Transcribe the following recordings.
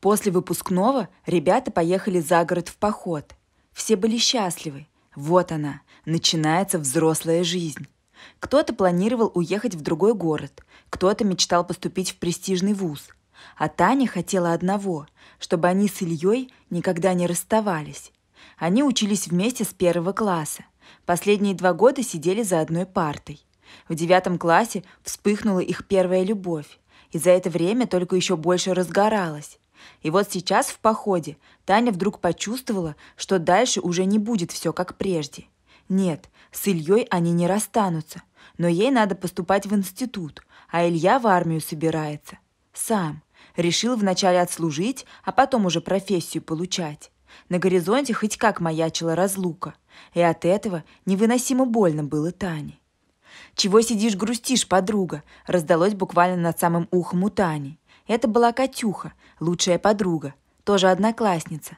После выпускного ребята поехали за город в поход. Все были счастливы. Вот она, начинается взрослая жизнь. Кто-то планировал уехать в другой город, кто-то мечтал поступить в престижный вуз. А Таня хотела одного, чтобы они с Ильей никогда не расставались. Они учились вместе с первого класса. Последние два года сидели за одной партой. В девятом классе вспыхнула их первая любовь, и за это время только еще больше разгоралась. И вот сейчас в походе Таня вдруг почувствовала, что дальше уже не будет все как прежде. Нет, с Ильей они не расстанутся, но ей надо поступать в институт, а Илья в армию собирается. Сам. Решил вначале отслужить, а потом уже профессию получать. На горизонте хоть как маячила разлука, и от этого невыносимо больно было Тане. «Чего сидишь, грустишь, подруга?» раздалось буквально над самым ухом у Тани. Это была Катюха, лучшая подруга, тоже одноклассница.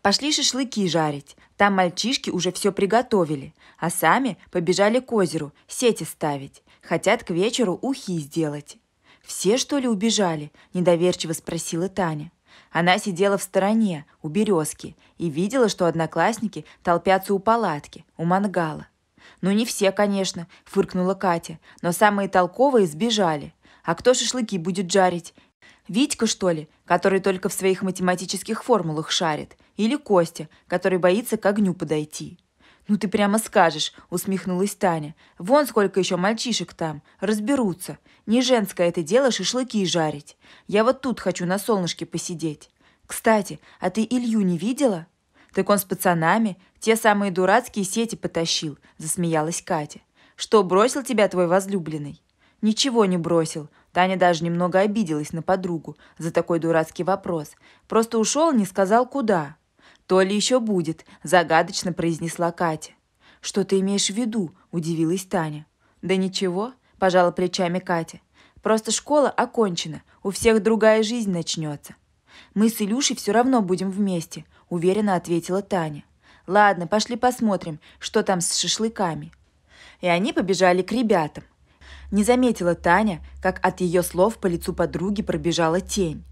Пошли шашлыки жарить. Там мальчишки уже все приготовили, а сами побежали к озеру сети ставить. Хотят к вечеру ухи сделать. «Все, что ли, убежали?» – недоверчиво спросила Таня. Она сидела в стороне, у березки, и видела, что одноклассники толпятся у палатки, у мангала. «Ну, не все, конечно», – фыркнула Катя, «но самые толковые сбежали. А кто шашлыки будет жарить? Витька, что ли, который только в своих математических формулах шарит? Или Костя, который боится к огню подойти?» «Ну ты прямо скажешь», — усмехнулась Таня. «Вон сколько еще мальчишек там. Разберутся. Не женское это дело шашлыки жарить. Я вот тут хочу на солнышке посидеть. Кстати, а ты Илью не видела?» «Так он с пацанами те самые дурацкие сети потащил», — засмеялась Катя. «Что, бросил тебя твой возлюбленный?» Ничего не бросил. Таня даже немного обиделась на подругу за такой дурацкий вопрос. Просто ушел не сказал, куда. «То ли еще будет», – загадочно произнесла Катя. «Что ты имеешь в виду?» – удивилась Таня. «Да ничего», – пожала плечами Катя. «Просто школа окончена, у всех другая жизнь начнется». «Мы с Илюшей все равно будем вместе», – уверенно ответила Таня. «Ладно, пошли посмотрим, что там с шашлыками». И они побежали к ребятам. Не заметила Таня, как от ее слов по лицу подруги пробежала тень.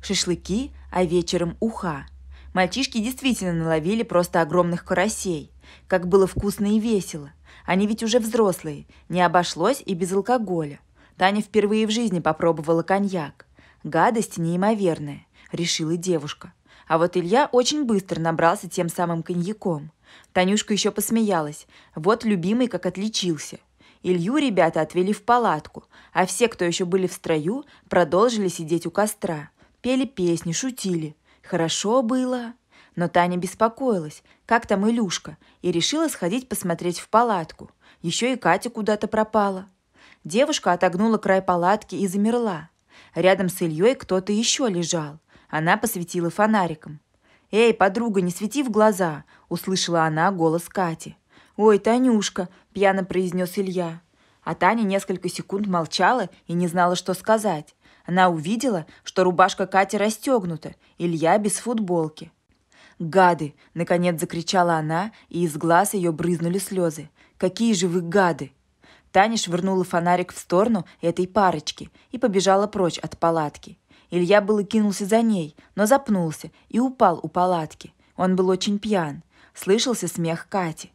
Шашлыки, а вечером уха. Мальчишки действительно наловили просто огромных карасей. Как было вкусно и весело. Они ведь уже взрослые, не обошлось и без алкоголя. Таня впервые в жизни попробовала коньяк. Гадость неимоверная, решила девушка. А вот Илья очень быстро набрался тем самым коньяком. Танюшка еще посмеялась. Вот любимый как отличился – Илью ребята отвели в палатку, а все, кто еще были в строю, продолжили сидеть у костра. Пели песни, шутили. Хорошо было. Но Таня беспокоилась, как там Илюшка, и решила сходить посмотреть в палатку. Еще и Катя куда-то пропала. Девушка отогнула край палатки и замерла. Рядом с Ильей кто-то еще лежал. Она посветила фонариком. «Эй, подруга, не свети в глаза!» – услышала она голос Кати. «Ой, Танюшка!» – пьяно произнес Илья. А Таня несколько секунд молчала и не знала, что сказать. Она увидела, что рубашка Кати расстегнута, Илья без футболки. «Гады!» – наконец закричала она, и из глаз ее брызнули слезы. «Какие же вы гады!» Таня швырнула фонарик в сторону этой парочки и побежала прочь от палатки. Илья был и кинулся за ней, но запнулся и упал у палатки. Он был очень пьян. Слышался смех Кати.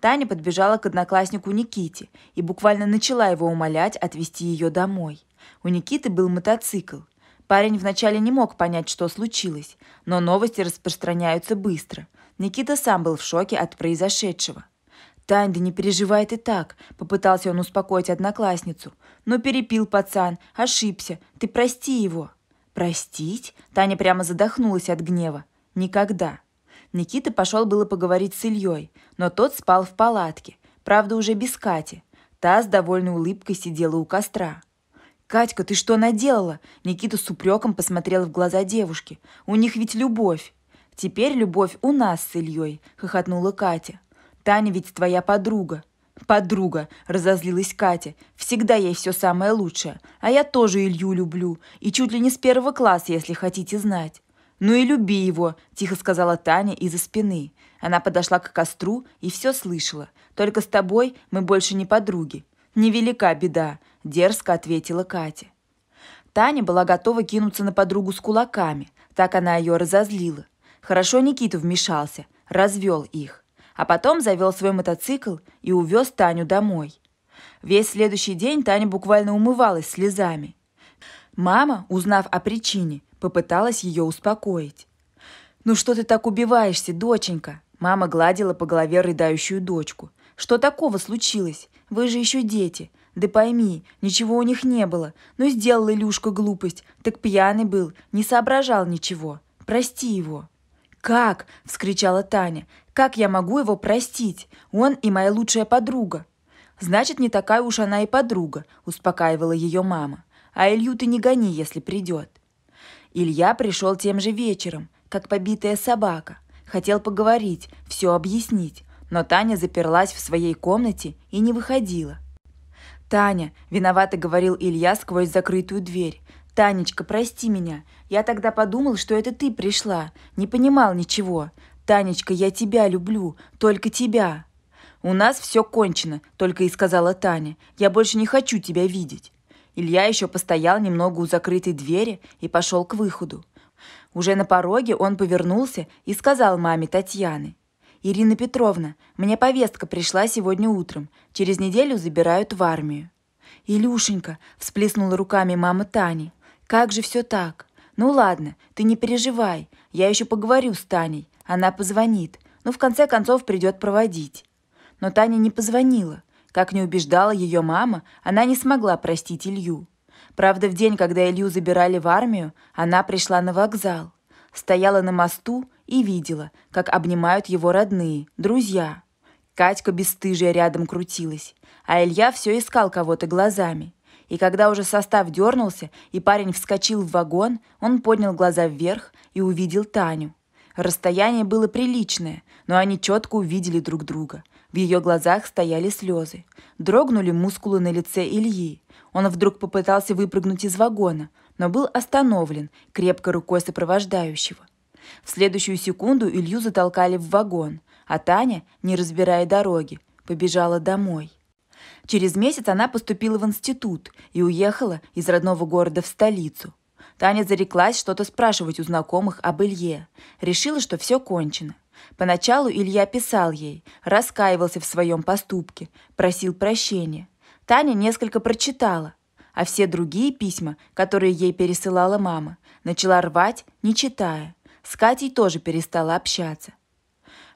Таня подбежала к однокласснику Никите и буквально начала его умолять отвезти ее домой. У Никиты был мотоцикл. Парень вначале не мог понять, что случилось, но новости распространяются быстро. Никита сам был в шоке от произошедшего. «Тань, да не переживай ты так», – попытался он успокоить одноклассницу. «Но «Ну, перепил пацан, ошибся, ты прости его». «Простить?» – Таня прямо задохнулась от гнева. «Никогда. Никита пошел было поговорить с Ильей, но тот спал в палатке, правда уже без Кати. Та с довольной улыбкой сидела у костра. «Катька, ты что наделала?» Никита с упреком посмотрел в глаза девушки. «У них ведь любовь!» «Теперь любовь у нас с Ильей», — хохотнула Катя. «Таня ведь твоя подруга». «Подруга», — разозлилась Катя. «Всегда ей все самое лучшее. А я тоже Илью люблю. И чуть ли не с первого класса, если хотите знать». «Ну и люби его», – тихо сказала Таня из-за спины. Она подошла к костру и все слышала. «Только с тобой мы больше не подруги». «Невелика беда», – дерзко ответила Катя. Таня была готова кинуться на подругу с кулаками. Так она ее разозлила. Хорошо Никита вмешался, развел их. А потом завел свой мотоцикл и увез Таню домой. Весь следующий день Таня буквально умывалась слезами. Мама, узнав о причине, Попыталась ее успокоить. «Ну что ты так убиваешься, доченька?» Мама гладила по голове рыдающую дочку. «Что такого случилось? Вы же еще дети. Да пойми, ничего у них не было. Ну сделал Илюшка глупость. Так пьяный был, не соображал ничего. Прости его». «Как?» – вскричала Таня. «Как я могу его простить? Он и моя лучшая подруга». «Значит, не такая уж она и подруга», – успокаивала ее мама. «А Илью ты не гони, если придет. Илья пришел тем же вечером, как побитая собака. Хотел поговорить, все объяснить, но Таня заперлась в своей комнате и не выходила. «Таня», – виновато говорил Илья сквозь закрытую дверь. «Танечка, прости меня. Я тогда подумал, что это ты пришла. Не понимал ничего. Танечка, я тебя люблю. Только тебя». «У нас все кончено», – только и сказала Таня. «Я больше не хочу тебя видеть. Илья еще постоял немного у закрытой двери и пошел к выходу. Уже на пороге он повернулся и сказал маме Татьяны. «Ирина Петровна, мне повестка пришла сегодня утром. Через неделю забирают в армию». «Илюшенька», – всплеснула руками мама Тани, – «как же все так? Ну ладно, ты не переживай, я еще поговорю с Таней, она позвонит, ну в конце концов придет проводить». Но Таня не позвонила, как не убеждала ее мама, она не смогла простить Илью. Правда, в день, когда Илью забирали в армию, она пришла на вокзал. Стояла на мосту и видела, как обнимают его родные, друзья. Катька бесстыжая рядом крутилась, а Илья все искал кого-то глазами. И когда уже состав дернулся, и парень вскочил в вагон, он поднял глаза вверх и увидел Таню. Расстояние было приличное, но они четко увидели друг друга – в ее глазах стояли слезы. Дрогнули мускулы на лице Ильи. Он вдруг попытался выпрыгнуть из вагона, но был остановлен крепкой рукой сопровождающего. В следующую секунду Илью затолкали в вагон, а Таня, не разбирая дороги, побежала домой. Через месяц она поступила в институт и уехала из родного города в столицу. Таня зареклась что-то спрашивать у знакомых об Илье. Решила, что все кончено. Поначалу Илья писал ей, раскаивался в своем поступке, просил прощения. Таня несколько прочитала, а все другие письма, которые ей пересылала мама, начала рвать, не читая. С Катей тоже перестала общаться.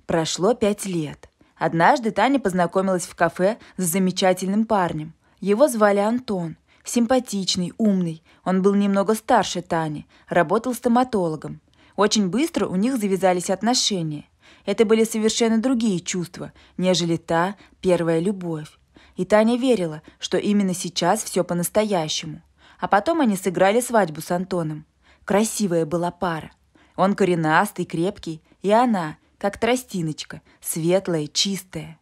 Прошло пять лет. Однажды Таня познакомилась в кафе с замечательным парнем. Его звали Антон. Симпатичный, умный. Он был немного старше Тани, работал стоматологом. Очень быстро у них завязались отношения. Это были совершенно другие чувства, нежели та первая любовь. И Таня верила, что именно сейчас все по-настоящему. А потом они сыграли свадьбу с Антоном. Красивая была пара. Он коренастый, крепкий, и она, как тростиночка, светлая, чистая.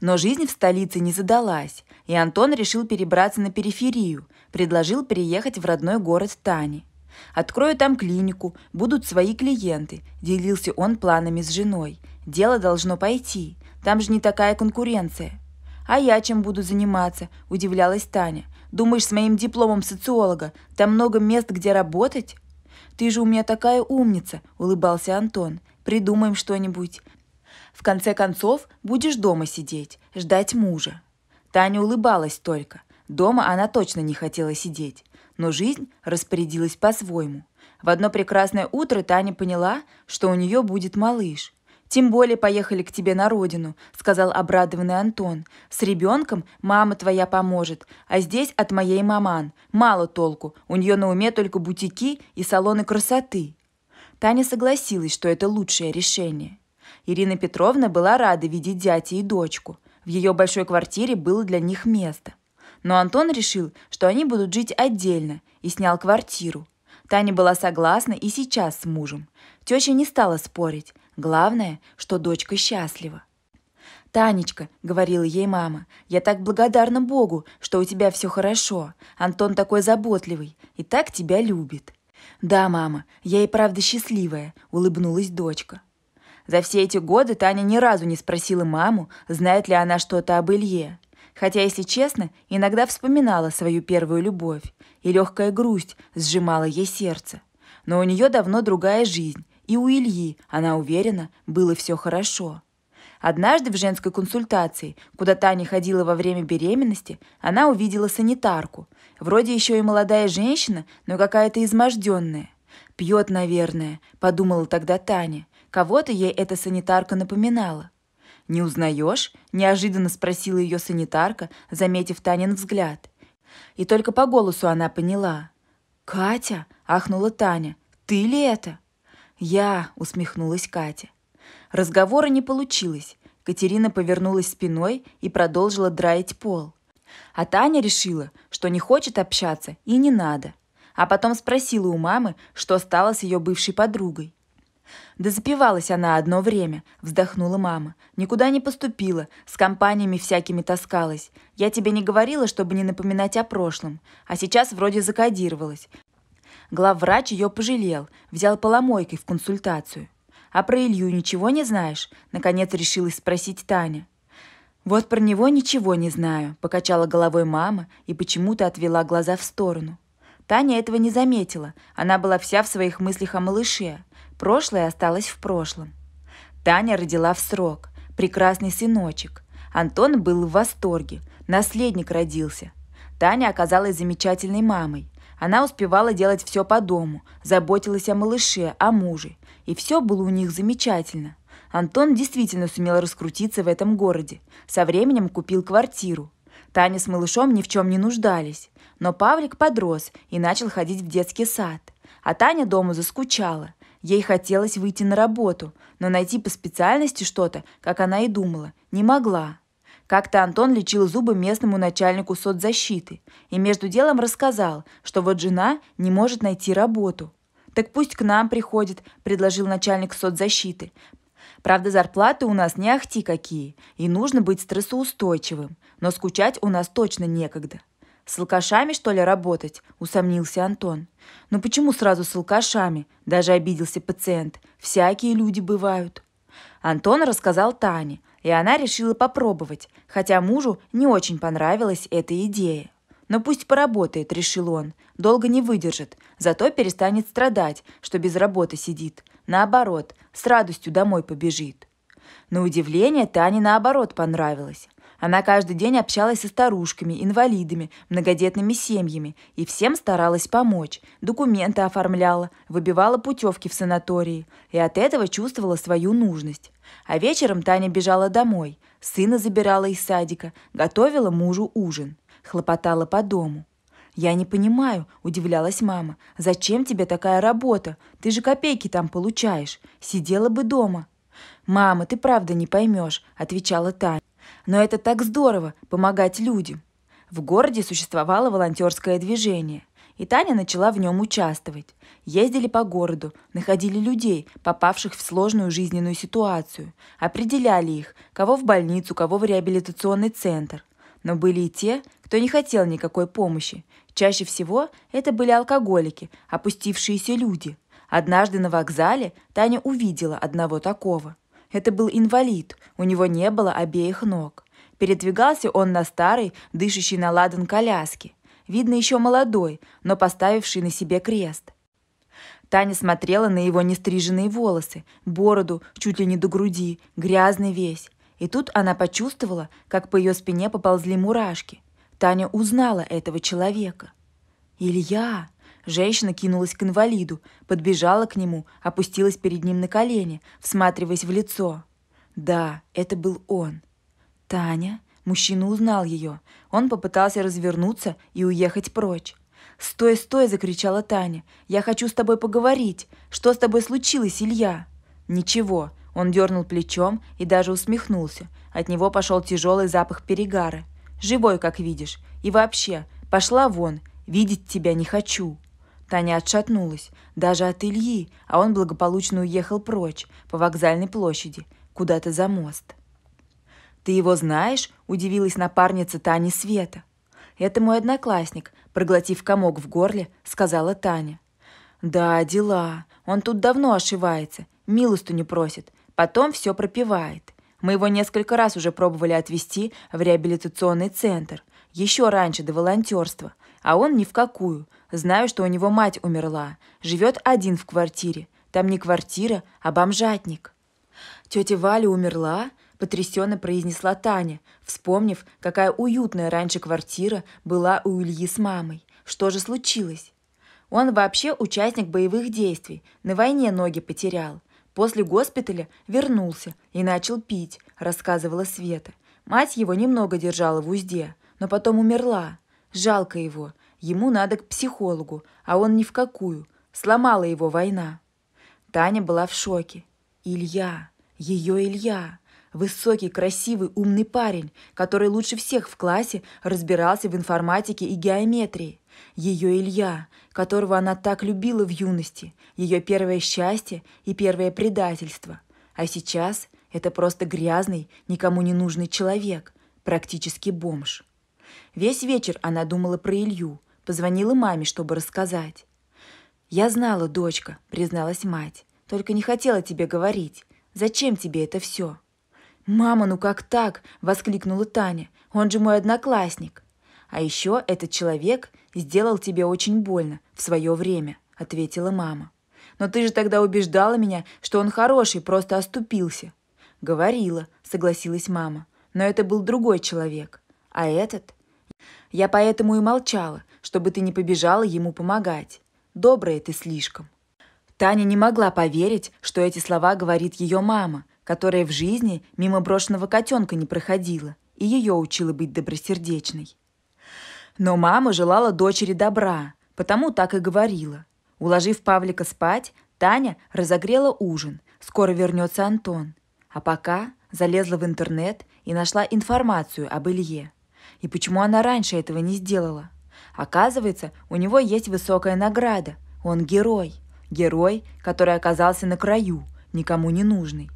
Но жизнь в столице не задалась, и Антон решил перебраться на периферию, предложил переехать в родной город Тани – Открою там клинику, будут свои клиенты», – делился он планами с женой. «Дело должно пойти, там же не такая конкуренция». «А я чем буду заниматься?» – удивлялась Таня. «Думаешь, с моим дипломом социолога там много мест, где работать?» «Ты же у меня такая умница!» – улыбался Антон. «Придумаем что-нибудь. В конце концов, будешь дома сидеть, ждать мужа». Таня улыбалась только. Дома она точно не хотела сидеть но жизнь распорядилась по-своему. В одно прекрасное утро Таня поняла, что у нее будет малыш. «Тем более поехали к тебе на родину», — сказал обрадованный Антон. «С ребенком мама твоя поможет, а здесь от моей маман. Мало толку, у нее на уме только бутики и салоны красоты». Таня согласилась, что это лучшее решение. Ирина Петровна была рада видеть зятя и дочку. В ее большой квартире было для них место. Но Антон решил, что они будут жить отдельно, и снял квартиру. Таня была согласна и сейчас с мужем. Теща не стала спорить. Главное, что дочка счастлива. «Танечка», — говорила ей мама, — «я так благодарна Богу, что у тебя все хорошо. Антон такой заботливый и так тебя любит». «Да, мама, я и правда счастливая», — улыбнулась дочка. За все эти годы Таня ни разу не спросила маму, знает ли она что-то об Илье. Хотя, если честно, иногда вспоминала свою первую любовь, и легкая грусть сжимала ей сердце. Но у нее давно другая жизнь, и у Ильи, она уверена, было все хорошо. Однажды в женской консультации, куда Таня ходила во время беременности, она увидела санитарку. Вроде еще и молодая женщина, но какая-то изможденная. «Пьет, наверное», — подумала тогда Таня. Кого-то ей эта санитарка напоминала. «Не узнаешь?» – неожиданно спросила ее санитарка, заметив Танин взгляд. И только по голосу она поняла. «Катя!» – ахнула Таня. «Ты ли это?» «Я!» – усмехнулась Катя. Разговора не получилось. Катерина повернулась спиной и продолжила драить пол. А Таня решила, что не хочет общаться и не надо. А потом спросила у мамы, что стало с ее бывшей подругой. «Да запивалась она одно время», — вздохнула мама. «Никуда не поступила, с компаниями всякими таскалась. Я тебе не говорила, чтобы не напоминать о прошлом. А сейчас вроде закодировалась. Главврач ее пожалел, взял поломойкой в консультацию. «А про Илью ничего не знаешь?» – наконец решилась спросить Таня. «Вот про него ничего не знаю», – покачала головой мама и почему-то отвела глаза в сторону. Таня этого не заметила, она была вся в своих мыслях о малыше. Прошлое осталось в прошлом. Таня родила в срок. Прекрасный сыночек. Антон был в восторге. Наследник родился. Таня оказалась замечательной мамой. Она успевала делать все по дому, заботилась о малыше, о муже. И все было у них замечательно. Антон действительно сумел раскрутиться в этом городе. Со временем купил квартиру. Таня с малышом ни в чем не нуждались. Но Павлик подрос и начал ходить в детский сад. А Таня дома заскучала. Ей хотелось выйти на работу, но найти по специальности что-то, как она и думала, не могла. Как-то Антон лечил зубы местному начальнику соцзащиты и между делом рассказал, что вот жена не может найти работу. «Так пусть к нам приходит», – предложил начальник соцзащиты. «Правда, зарплаты у нас не ахти какие, и нужно быть стрессоустойчивым, но скучать у нас точно некогда». «С алкашами, что ли, работать?» – усомнился Антон. «Но «Ну почему сразу с алкашами?» – даже обиделся пациент. «Всякие люди бывают». Антон рассказал Тане, и она решила попробовать, хотя мужу не очень понравилась эта идея. Но пусть поработает, решил он. Долго не выдержит, зато перестанет страдать, что без работы сидит. Наоборот, с радостью домой побежит. На удивление Тане наоборот понравилось. Она каждый день общалась со старушками, инвалидами, многодетными семьями и всем старалась помочь. Документы оформляла, выбивала путевки в санатории и от этого чувствовала свою нужность. А вечером Таня бежала домой, сына забирала из садика, готовила мужу ужин, хлопотала по дому. «Я не понимаю», – удивлялась мама. «Зачем тебе такая работа? Ты же копейки там получаешь. Сидела бы дома». «Мама, ты правда не поймешь», – отвечала Таня. Но это так здорово – помогать людям. В городе существовало волонтерское движение, и Таня начала в нем участвовать. Ездили по городу, находили людей, попавших в сложную жизненную ситуацию, определяли их, кого в больницу, кого в реабилитационный центр. Но были и те, кто не хотел никакой помощи. Чаще всего это были алкоголики, опустившиеся люди. Однажды на вокзале Таня увидела одного такого – это был инвалид, у него не было обеих ног. Передвигался он на старой, дышащей на ладан коляске. Видно, еще молодой, но поставивший на себе крест. Таня смотрела на его нестриженные волосы, бороду чуть ли не до груди, грязный весь. И тут она почувствовала, как по ее спине поползли мурашки. Таня узнала этого человека. «Илья!» Женщина кинулась к инвалиду, подбежала к нему, опустилась перед ним на колени, всматриваясь в лицо. Да, это был он. Таня? Мужчина узнал ее. Он попытался развернуться и уехать прочь. «Стой, стой!» – закричала Таня. «Я хочу с тобой поговорить. Что с тобой случилось, Илья?» «Ничего». Он дернул плечом и даже усмехнулся. От него пошел тяжелый запах перегара. «Живой, как видишь. И вообще, пошла вон. Видеть тебя не хочу». Таня отшатнулась, даже от Ильи, а он благополучно уехал прочь, по вокзальной площади, куда-то за мост. «Ты его знаешь?» – удивилась напарница Тани Света. «Это мой одноклассник», – проглотив комок в горле, сказала Таня. «Да, дела. Он тут давно ошивается, милосту не просит, потом все пропивает. Мы его несколько раз уже пробовали отвезти в реабилитационный центр, еще раньше до волонтерства – а он ни в какую. Знаю, что у него мать умерла. Живет один в квартире. Там не квартира, а бомжатник. Тетя Валя умерла? потрясенно произнесла Таня, вспомнив, какая уютная раньше квартира была у Ильи с мамой. Что же случилось? Он вообще участник боевых действий, на войне ноги потерял. После госпиталя вернулся и начал пить, рассказывала Света. Мать его немного держала в узде, но потом умерла. Жалко его. Ему надо к психологу, а он ни в какую. Сломала его война. Таня была в шоке. Илья, ее Илья, высокий, красивый, умный парень, который лучше всех в классе разбирался в информатике и геометрии. Ее Илья, которого она так любила в юности, ее первое счастье и первое предательство. А сейчас это просто грязный, никому не нужный человек, практически бомж. Весь вечер она думала про Илью, позвонила маме, чтобы рассказать. «Я знала, дочка», — призналась мать, — «только не хотела тебе говорить. Зачем тебе это все?» «Мама, ну как так?» — воскликнула Таня. «Он же мой одноклассник». «А еще этот человек сделал тебе очень больно в свое время», — ответила мама. «Но ты же тогда убеждала меня, что он хороший, просто оступился». «Говорила», — согласилась мама. «Но это был другой человек. А этот? Я поэтому и молчала, чтобы ты не побежала ему помогать. Добрая ты слишком». Таня не могла поверить, что эти слова говорит ее мама, которая в жизни мимо брошенного котенка не проходила и ее учила быть добросердечной. Но мама желала дочери добра, потому так и говорила. Уложив Павлика спать, Таня разогрела ужин. Скоро вернется Антон. А пока залезла в интернет и нашла информацию об Илье. И почему она раньше этого не сделала? Оказывается, у него есть высокая награда. Он герой. Герой, который оказался на краю, никому не нужный.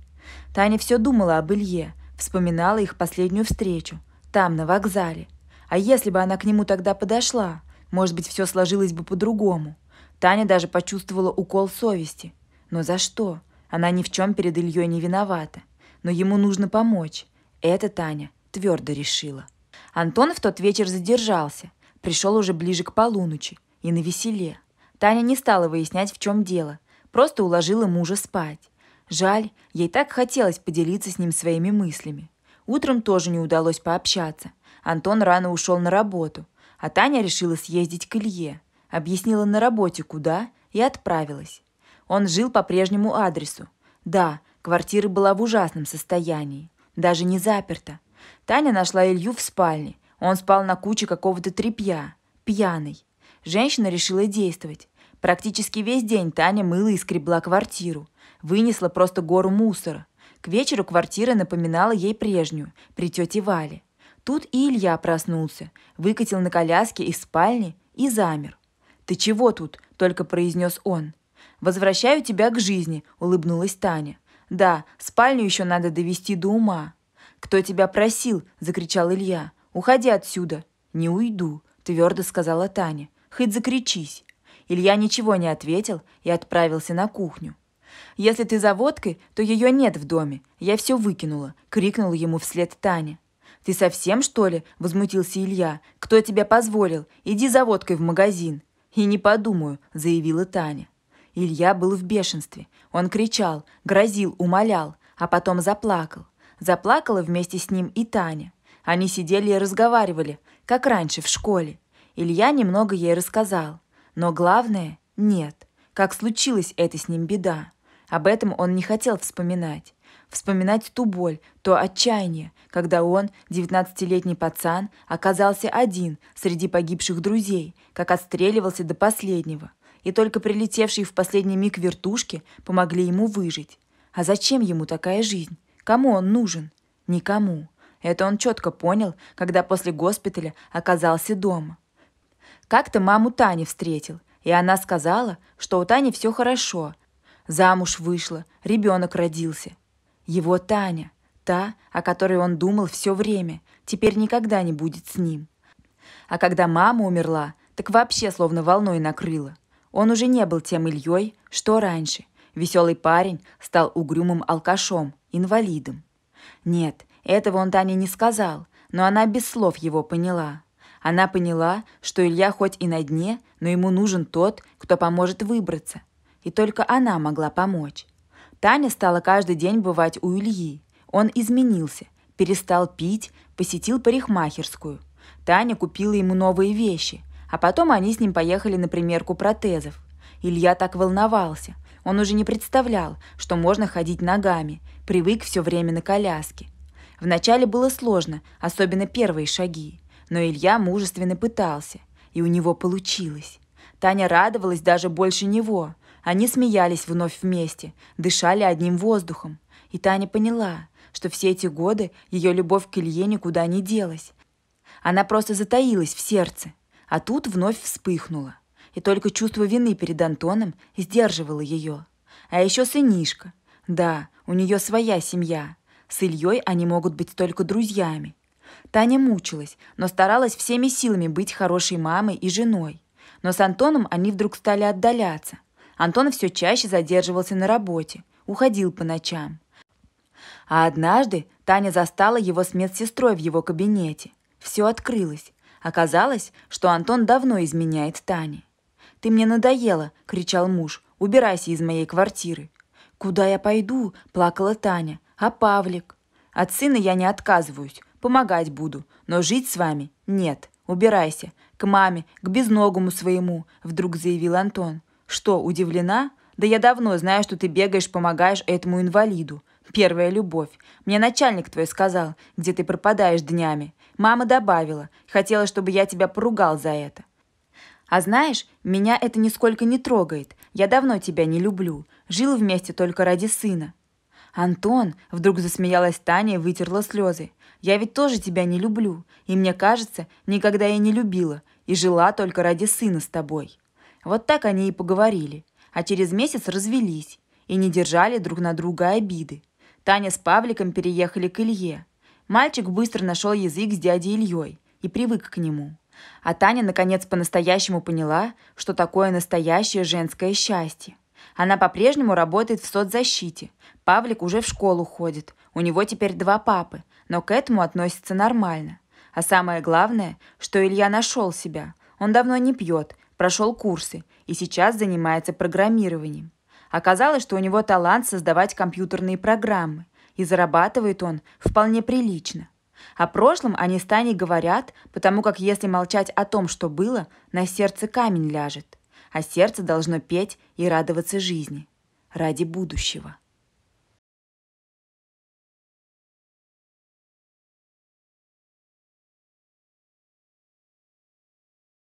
Таня все думала об Илье, вспоминала их последнюю встречу, там, на вокзале. А если бы она к нему тогда подошла, может быть, все сложилось бы по-другому. Таня даже почувствовала укол совести. Но за что? Она ни в чем перед Ильей не виновата. Но ему нужно помочь. Это Таня твердо решила. Антон в тот вечер задержался. Пришел уже ближе к полуночи. И на веселе. Таня не стала выяснять, в чем дело. Просто уложила мужа спать. Жаль, ей так хотелось поделиться с ним своими мыслями. Утром тоже не удалось пообщаться. Антон рано ушел на работу, а Таня решила съездить к Илье. Объяснила на работе, куда, и отправилась. Он жил по прежнему адресу. Да, квартира была в ужасном состоянии. Даже не заперта. Таня нашла Илью в спальне. Он спал на куче какого-то тряпья, пьяный. Женщина решила действовать. Практически весь день Таня мыла и скребла квартиру. Вынесла просто гору мусора. К вечеру квартира напоминала ей прежнюю, при тете Вале. Тут и Илья проснулся, выкатил на коляске из спальни и замер. «Ты чего тут?» – только произнес он. «Возвращаю тебя к жизни», – улыбнулась Таня. «Да, спальню еще надо довести до ума. «Кто тебя просил?» – закричал Илья. «Уходи отсюда!» «Не уйду», – твердо сказала Таня. «Хоть закричись!» Илья ничего не ответил и отправился на кухню. «Если ты за водкой, то ее нет в доме. Я все выкинула», — крикнул ему вслед Таня. «Ты совсем, что ли?» — возмутился Илья. «Кто тебя позволил? Иди за водкой в магазин». «И не подумаю», — заявила Таня. Илья был в бешенстве. Он кричал, грозил, умолял, а потом заплакал. Заплакала вместе с ним и Таня. Они сидели и разговаривали, как раньше в школе. Илья немного ей рассказал. Но главное – нет. Как случилась эта с ним беда. Об этом он не хотел вспоминать. Вспоминать ту боль, то отчаяние, когда он, 19-летний пацан, оказался один среди погибших друзей, как отстреливался до последнего. И только прилетевшие в последний миг вертушки помогли ему выжить. А зачем ему такая жизнь? Кому он нужен? Никому. Это он четко понял, когда после госпиталя оказался дома. Как-то маму Тани встретил, и она сказала, что у Тани все хорошо. Замуж вышла, ребенок родился. Его Таня, та, о которой он думал все время, теперь никогда не будет с ним. А когда мама умерла, так вообще словно волной накрыла. Он уже не был тем Ильей, что раньше – Веселый парень стал угрюмым алкашом, инвалидом. Нет, этого он Тане не сказал, но она без слов его поняла. Она поняла, что Илья хоть и на дне, но ему нужен тот, кто поможет выбраться. И только она могла помочь. Таня стала каждый день бывать у Ильи. Он изменился, перестал пить, посетил парикмахерскую. Таня купила ему новые вещи, а потом они с ним поехали на примерку протезов. Илья так волновался – он уже не представлял, что можно ходить ногами, привык все время на коляске. Вначале было сложно, особенно первые шаги, но Илья мужественно пытался, и у него получилось. Таня радовалась даже больше него. Они смеялись вновь вместе, дышали одним воздухом. И Таня поняла, что все эти годы ее любовь к Илье никуда не делась. Она просто затаилась в сердце, а тут вновь вспыхнула – и только чувство вины перед Антоном сдерживало ее. А еще сынишка. Да, у нее своя семья. С Ильей они могут быть только друзьями. Таня мучилась, но старалась всеми силами быть хорошей мамой и женой. Но с Антоном они вдруг стали отдаляться. Антон все чаще задерживался на работе, уходил по ночам. А однажды Таня застала его с медсестрой в его кабинете. Все открылось. Оказалось, что Антон давно изменяет Тане. Ты мне надоела!» – кричал муж. «Убирайся из моей квартиры!» «Куда я пойду?» – плакала Таня. «А Павлик?» «От сына я не отказываюсь, помогать буду, но жить с вами нет. Убирайся. К маме, к безногому своему», – вдруг заявил Антон. «Что, удивлена?» «Да я давно знаю, что ты бегаешь, помогаешь этому инвалиду. Первая любовь. Мне начальник твой сказал, где ты пропадаешь днями. Мама добавила, хотела, чтобы я тебя поругал за это. А знаешь, меня это нисколько не трогает. Я давно тебя не люблю. Жил вместе только ради сына». «Антон!» – вдруг засмеялась Таня и вытерла слезы. «Я ведь тоже тебя не люблю. И мне кажется, никогда я не любила. И жила только ради сына с тобой». Вот так они и поговорили. А через месяц развелись. И не держали друг на друга обиды. Таня с Павликом переехали к Илье. Мальчик быстро нашел язык с дядей Ильей и привык к нему. А Таня, наконец, по-настоящему поняла, что такое настоящее женское счастье. Она по-прежнему работает в соцзащите. Павлик уже в школу ходит. У него теперь два папы, но к этому относится нормально. А самое главное, что Илья нашел себя. Он давно не пьет, прошел курсы и сейчас занимается программированием. Оказалось, что у него талант создавать компьютерные программы, и зарабатывает он вполне прилично. О прошлом они с Таней говорят, потому как если молчать о том, что было, на сердце камень ляжет. А сердце должно петь и радоваться жизни ради будущего.